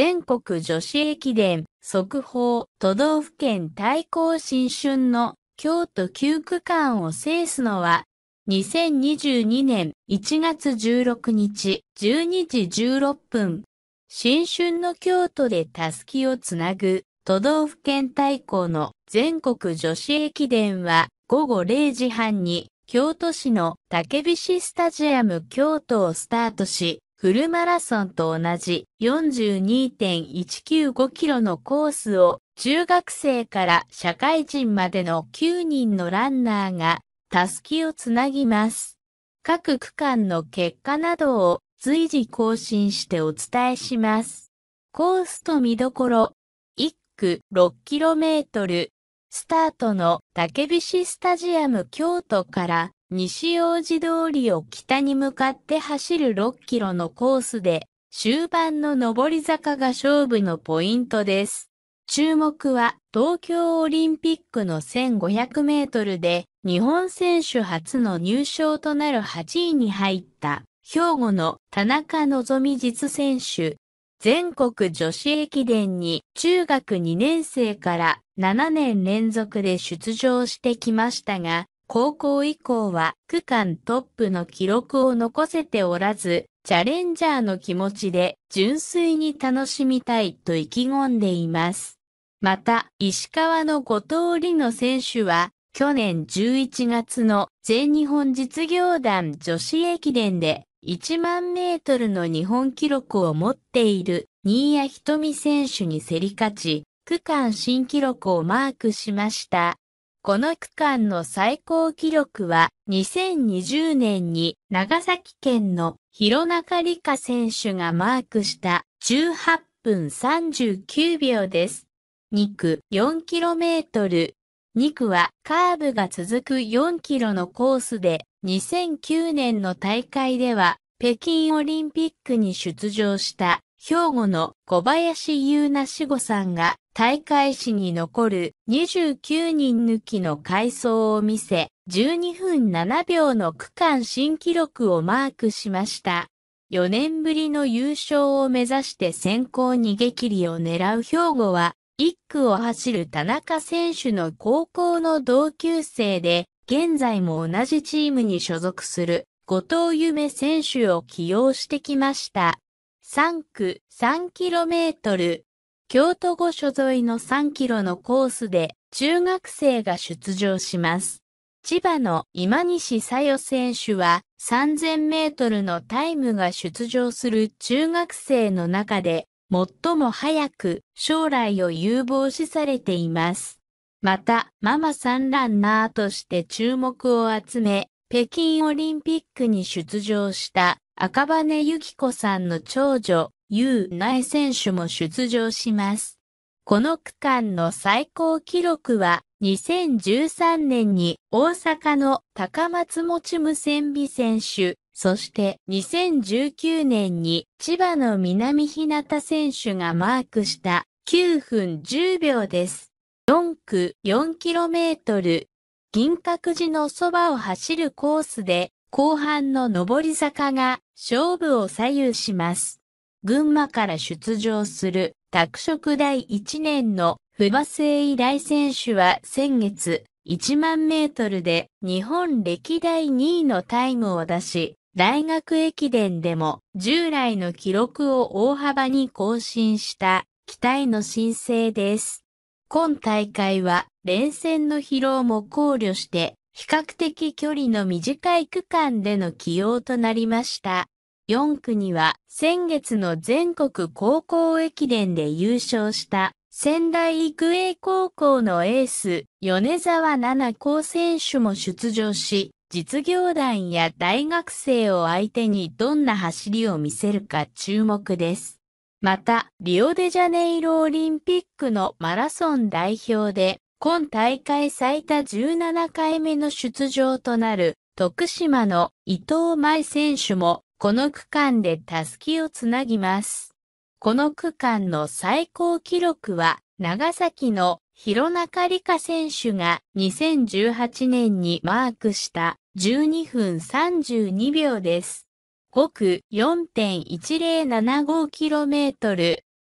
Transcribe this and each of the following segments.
全国女子駅伝、速報、都道府県対抗新春の京都9区間を制すのは、2022年1月16日12時16分、新春の京都でたすきをつなぐ都道府県対抗の全国女子駅伝は午後0時半に京都市の竹菱スタジアム京都をスタートし、フルマラソンと同じ42.195キロのコースを中学生から社会人までの9人のランナーがたすきをつなぎます。各区間の結果などを随時更新してお伝えします。コースと見どころ、1区 6km、スタートの竹菱スタジアム京都から西大路通りを北に向かって走る6キロのコースで、終盤の上り坂が勝負のポイントです。注目は東京オリンピックの1500メートルで日本選手初の入賞となる8位に入った兵庫の田中望実選手全国女子駅伝に中学2年生から7年連続で出場してきましたが、高校以降は区間トップの記録を残せておらず、チャレンジャーの気持ちで純粋に楽しみたいと意気込んでいます。また、石川の後通りの選手は、去年11月の全日本実業団女子駅伝で1万メートルの日本記録を持っている新谷瞳選手に競り勝ち、区間新記録をマークしました。この区間の最高記録は2020年に長崎県の広中里香選手がマークした18分39秒です。2区 4km 2区はカーブが続く4キロのコースで、2009年の大会では、北京オリンピックに出場した兵庫の小林優奈志吾さんが大会史に残る29人抜きの回想を見せ、12分7秒の区間新記録をマークしました。4年ぶりの優勝を目指して先行逃げ切りを狙う兵庫は、1区を走る田中選手の高校の同級生で、現在も同じチームに所属する後藤夢選手を起用してきました。3区 3km 京都御所沿いの 3km のコースで中学生が出場します。千葉の今西さよ選手は3000メートルのタイムが出場する中学生の中で最も早く将来を有望視されています。また、ママさんランナーとして注目を集め、北京オリンピックに出場した赤羽由紀子さんの長女、ユウナエ選手も出場します。この区間の最高記録は2013年に大阪の高松持ち無線美選手そして2019年に千葉の南日向選手がマークした9分10秒です。4区 4km 銀閣寺のそばを走るコースで後半の上り坂が勝負を左右します。群馬から出場する拓殖第1年の不馬聖依頼選手は先月1万メートルで日本歴代2位のタイムを出し、大学駅伝でも従来の記録を大幅に更新した期待の申請です。今大会は連戦の疲労も考慮して比較的距離の短い区間での起用となりました。4区には先月の全国高校駅伝で優勝した仙台育英高校のエース米沢奈高選手も出場し、実業団や大学生を相手にどんな走りを見せるか注目です。また、リオデジャネイロオリンピックのマラソン代表で、今大会最多17回目の出場となる、徳島の伊藤舞選手も、この区間でたすきをつなぎます。この区間の最高記録は、長崎の弘中里香選手が2018年にマークした12分32秒です。5区 4.1075km。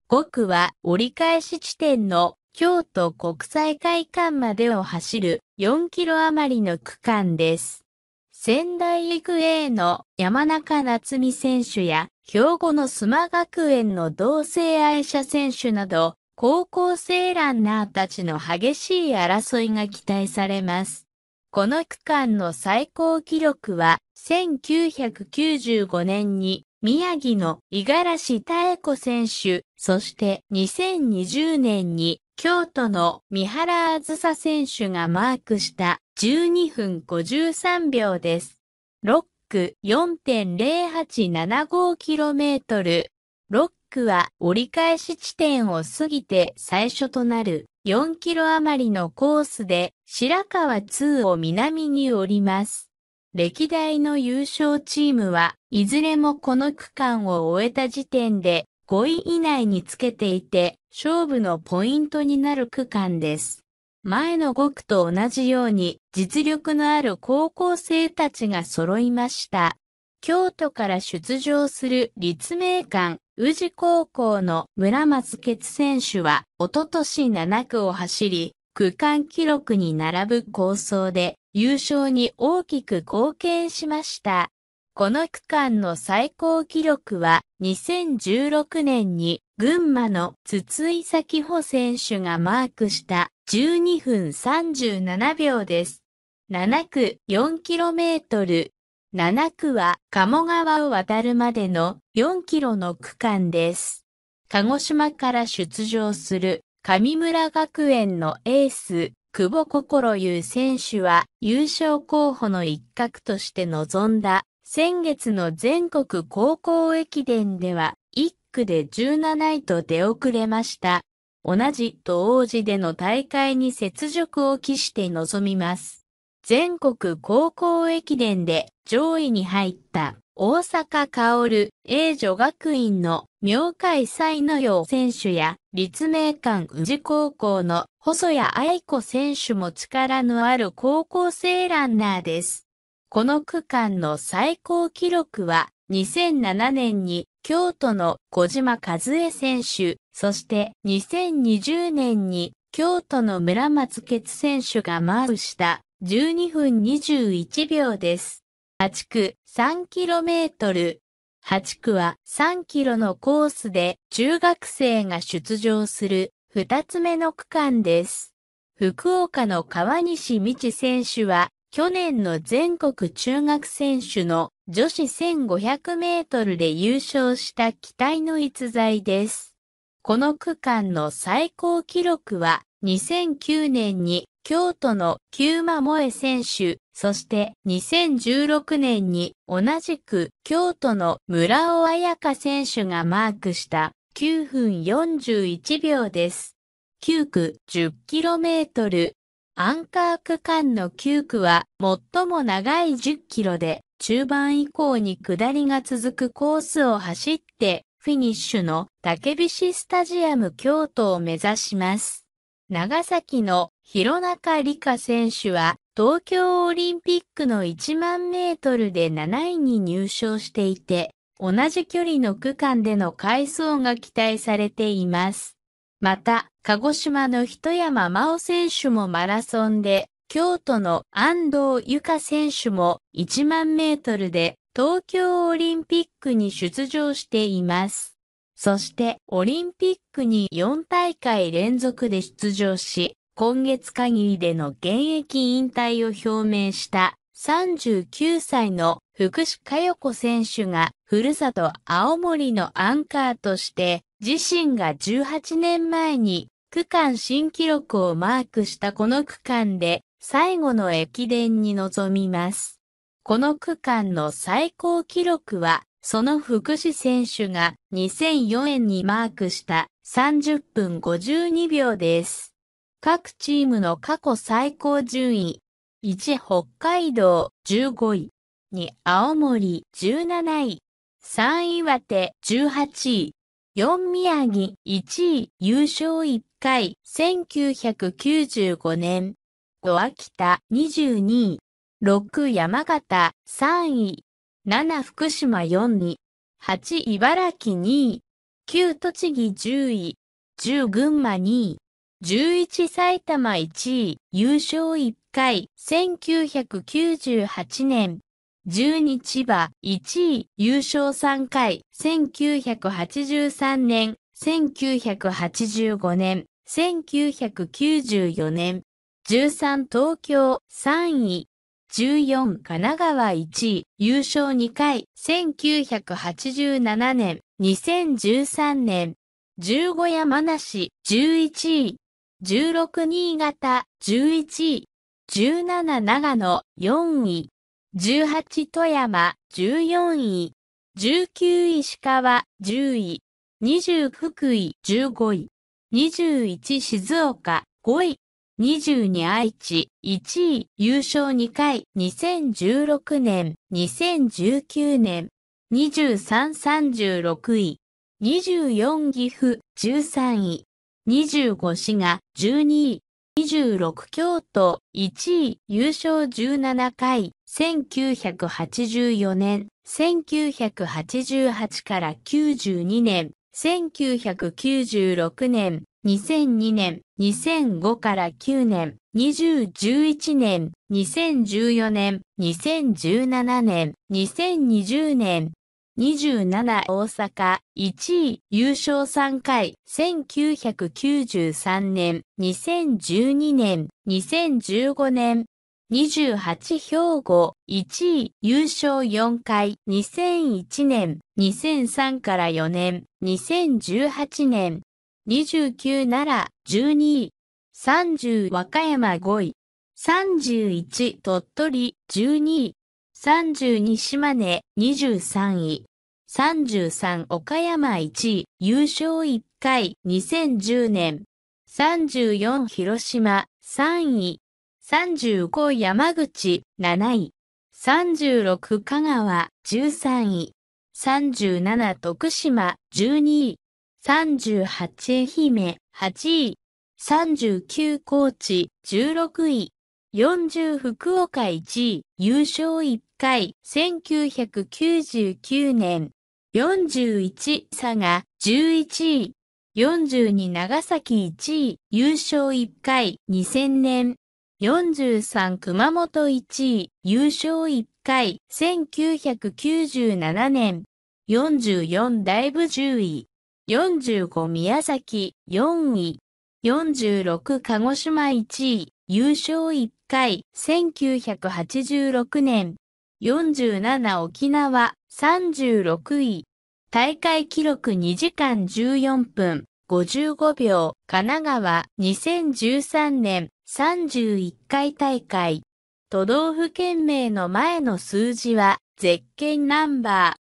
5区は折り返し地点の京都国際会館までを走る4キロ余りの区間です。仙台育英の山中夏美選手や兵庫の須磨学園の同性愛者選手など高校生ランナーたちの激しい争いが期待されます。この区間の最高記録は1995年に宮城の五十嵐妙子選手、そして2020年に京都の三原あずさ選手がマークした12分53秒です。6区 4.0875km、6区は折り返し地点を過ぎて最初となる4キロ余りのコースで白川2を南に降ります。歴代の優勝チームはいずれもこの区間を終えた時点で5位以内につけていて勝負のポイントになる区間です。前の5区と同じように実力のある高校生たちが揃いました。京都から出場する立命館、宇治高校の村松傑選手は、おととし7区を走り、区間記録に並ぶ構想で、優勝に大きく貢献しました。この区間の最高記録は、2016年に群馬の筒井咲穂選手がマークした12分37秒です。7区 4km 7区は鴨川を渡るまでの4キロの区間です。鹿児島から出場する上村学園のエース、久保心優選手は優勝候補の一角として臨んだ先月の全国高校駅伝では1区で17位と出遅れました。同じと王子での大会に雪辱を期して臨みます。全国高校駅伝で上位に入った大阪薫英女学院の明海祭の洋選手や立命館宇治高校の細谷愛子選手も力のある高校生ランナーです。この区間の最高記録は2007年に京都の小島和恵選手、そして2020年に京都の村松傑選手がマークした12分21秒です。8区 3km。8区は3キロのコースで中学生が出場する2つ目の区間です。福岡の川西道選手は去年の全国中学選手の女子1500メートルで優勝した期待の逸材です。この区間の最高記録は2009年に京都の旧間萌選手、そして2016年に同じく京都の村尾彩香選手がマークした9分41秒です。9区 10km。アンカー区間の9区は最も長い 10km で中盤以降に下りが続くコースを走ってフィニッシュの竹菱スタジアム京都を目指します。長崎の弘中理香選手は東京オリンピックの1万メートルで7位に入賞していて、同じ距離の区間での回想が期待されています。また、鹿児島の人山真央選手もマラソンで、京都の安藤由香選手も1万メートルで東京オリンピックに出場しています。そして、オリンピックに4大会連続で出場し、今月限りでの現役引退を表明した39歳の福士加代子選手が、ふるさと青森のアンカーとして、自身が18年前に区間新記録をマークしたこの区間で、最後の駅伝に臨みます。この区間の最高記録は、その福士選手が2004円にマークした30分52秒です。各チームの過去最高順位。1北海道15位。2青森17位。3岩手18位。4宮城1位優勝1回1995年。5秋田22位。6山形3位。7福島4位。8茨城2位。9栃木10位。10群馬2位。11埼玉1位、優勝1回、1998年。12千葉1位、優勝3回、1983年、1985年、1994年。13東京3位、14神奈川1位、優勝2回、1987年、2013年、15山梨11位、16新潟、11位、17長野、4位、18富山、14位、19石川、10位、20福井、15位、21静岡、5位、22愛知、1位、優勝2回、2016年、2019年、2336位、24岐阜、13位、25滋が12位、26京都1位、優勝17回、1984年、1988から92年、1996年、2002年、2005から9年、2011年、2014年、2017年、2020年、27大阪、1位、優勝3回、1993年、2012年、2015年、28兵庫、1位、優勝4回、2001年、2003から4年、2018年、29奈良、12位、30和歌山5位、31鳥取、12位、32島根23位、33岡山1位、優勝1回2010年、34広島3位、35山口7位、36香川13位、37徳島12位、38愛媛8位、39高知16位、40福岡1位、優勝1回、1999年。41佐賀11位。42長崎1位、優勝1回、2000年。43熊本1位、優勝1回、1997年。44大部10位。45宮崎4位。46鹿児島1位。優勝1回、1986年、47沖縄、36位。大会記録2時間14分、55秒、神奈川、2013年、31回大会。都道府県名の前の数字は、絶景ナンバー